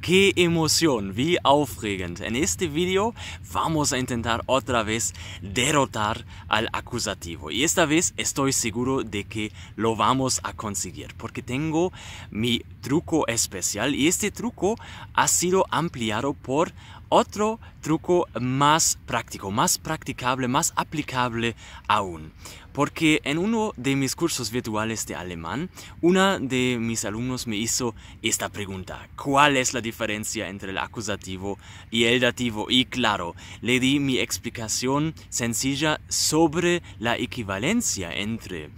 qué emoción, ¡qué En este video vamos a intentar otra vez derrotar al acusativo y esta vez estoy seguro de que lo vamos a conseguir porque tengo mi truco especial y este truco ha sido ampliado por otro truco más práctico, más practicable, más aplicable aún. Porque en uno de mis cursos virtuales de alemán, una de mis alumnos me hizo esta pregunta. ¿Cuál es la diferencia entre el acusativo y el dativo? Y claro, le di mi explicación sencilla sobre la equivalencia entre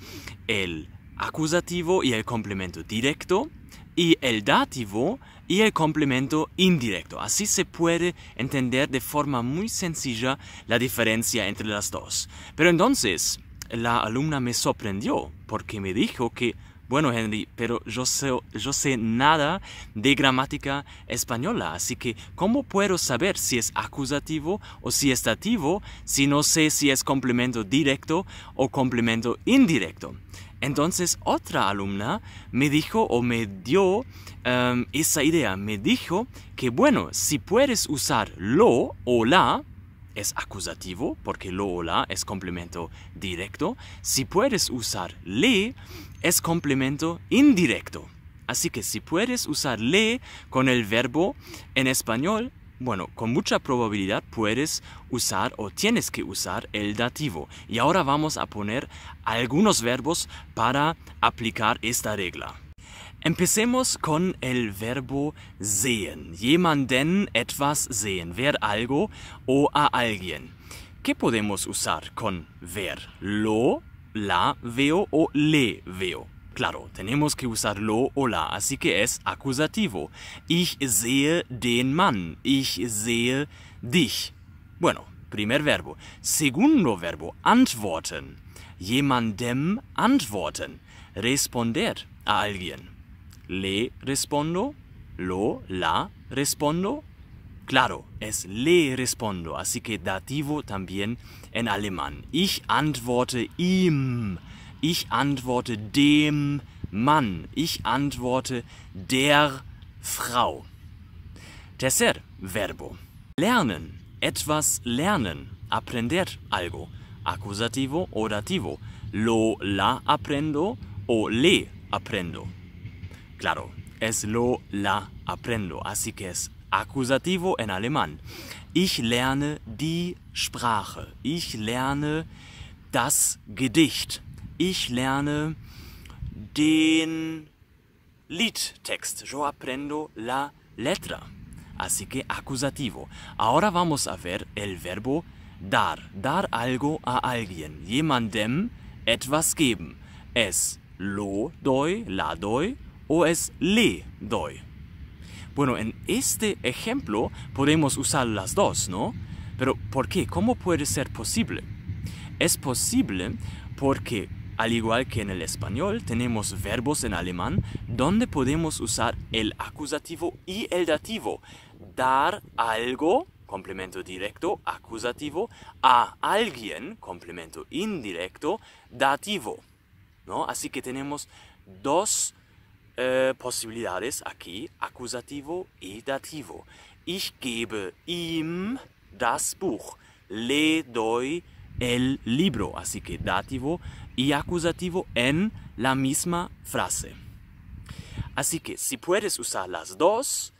el acusativo y el complemento directo y el dativo y el complemento indirecto. Así se puede entender de forma muy sencilla la diferencia entre las dos. Pero entonces, la alumna me sorprendió porque me dijo que, bueno Henry, pero yo sé, sé nada de gramática española, así que ¿cómo puedo saber si es acusativo o si es dativo si no sé si es complemento directo o complemento indirecto? Entonces otra alumna me dijo o me dio em, esa idea, me dijo que bueno, si puedes usar lo o la, es acusativo porque lo o la es complemento directo, si puedes usar le, es complemento indirecto. Así que si puedes usar le con el verbo en español, bueno, con mucha probabilidad puedes usar o tienes que usar el dativo. Y ahora vamos a poner algunos verbos para aplicar esta regla. Empecemos con el verbo sehen. Jemanden etwas sehen, ver algo o a alguien. ¿Qué podemos usar con ver? Lo, la veo o le veo. Claro, tenemos que usar lo o la, así que es acusativo. Ich sehe den Mann. Ich sehe dich. Bueno, primer verbo. Segundo verbo, antworten. Jemandem antworten. Responder a alguien. Le respondo. Lo, la respondo. Claro, es le respondo, así que dativo también en alemán. Ich antworte ihm. Ich antworte dem Mann. Ich antworte der Frau. Tercer Verbo. Lernen. Etwas lernen. Aprender algo. Accusativo, orativo. Lo, la aprendo o le aprendo. Claro, es lo, la aprendo. Así que es Akkusativo en Alemán. Ich lerne die Sprache. Ich lerne das Gedicht. Ich lerne den Liedtext. Yo aprendo la letra. Así que acusativo. Ahora vamos a ver el verbo dar. Dar algo a alguien. Jemandem etwas geben. Es lo doy, la doy o es le doy. Bueno, en este ejemplo podemos usar las dos, ¿no? Pero ¿por qué? ¿Cómo puede ser posible? Es posible porque al igual que en el español, tenemos verbos en alemán donde podemos usar el acusativo y el dativo. Dar algo, complemento directo, acusativo, a alguien, complemento indirecto, dativo. Así que tenemos dos eh, posibilidades aquí, acusativo y dativo. Ich gebe ihm das Buch. Le doy el libro. Así que dativo y acusativo en la misma frase. Así que si puedes usar las dos,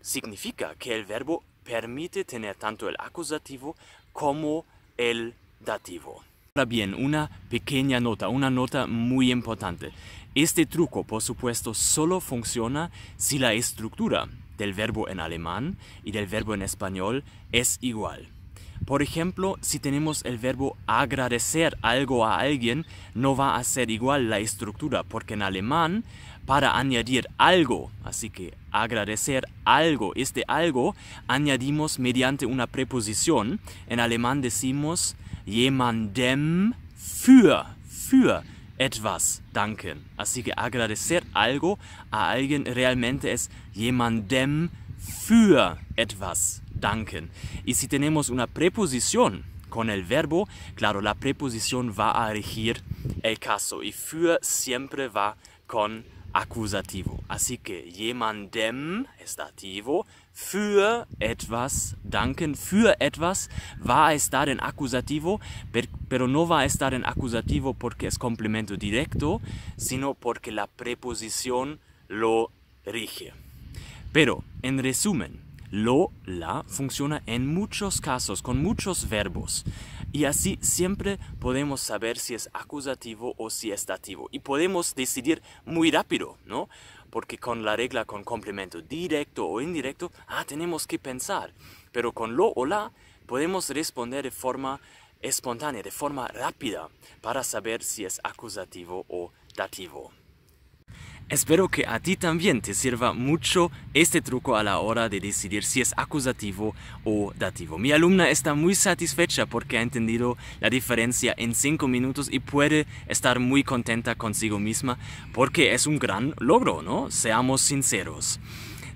significa que el verbo permite tener tanto el acusativo como el dativo. Ahora bien, una pequeña nota, una nota muy importante. Este truco, por supuesto, solo funciona si la estructura del verbo en alemán y del verbo en español es igual. Por ejemplo, si tenemos el verbo agradecer algo a alguien, no va a ser igual la estructura, porque en alemán, para añadir algo, así que agradecer algo, este algo, añadimos mediante una preposición. En alemán decimos jemandem für, für etwas danken. Así que agradecer algo a alguien realmente es jemandem für etwas y si tenemos una preposición con el verbo, claro, la preposición va a regir el caso y für siempre va con acusativo. Así que jemandem estativo, für etwas danken, für etwas va a estar en acusativo, pero no va a estar en acusativo porque es complemento directo, sino porque la preposición lo rige. Pero, en resumen, lo, la funciona en muchos casos, con muchos verbos. Y así siempre podemos saber si es acusativo o si es dativo. Y podemos decidir muy rápido, ¿no? Porque con la regla con complemento directo o indirecto, ah, tenemos que pensar. Pero con lo o la podemos responder de forma espontánea, de forma rápida, para saber si es acusativo o dativo. Espero que a ti también te sirva mucho este truco a la hora de decidir si es acusativo o dativo. Mi alumna está muy satisfecha porque ha entendido la diferencia en cinco minutos y puede estar muy contenta consigo misma porque es un gran logro, ¿no? Seamos sinceros.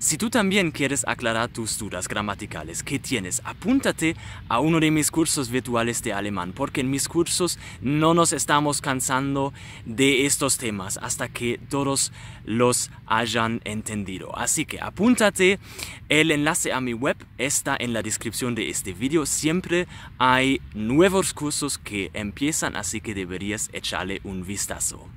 Si tú también quieres aclarar tus dudas gramaticales que tienes, apúntate a uno de mis cursos virtuales de alemán, porque en mis cursos no nos estamos cansando de estos temas hasta que todos los hayan entendido. Así que apúntate, el enlace a mi web está en la descripción de este vídeo. Siempre hay nuevos cursos que empiezan, así que deberías echarle un vistazo.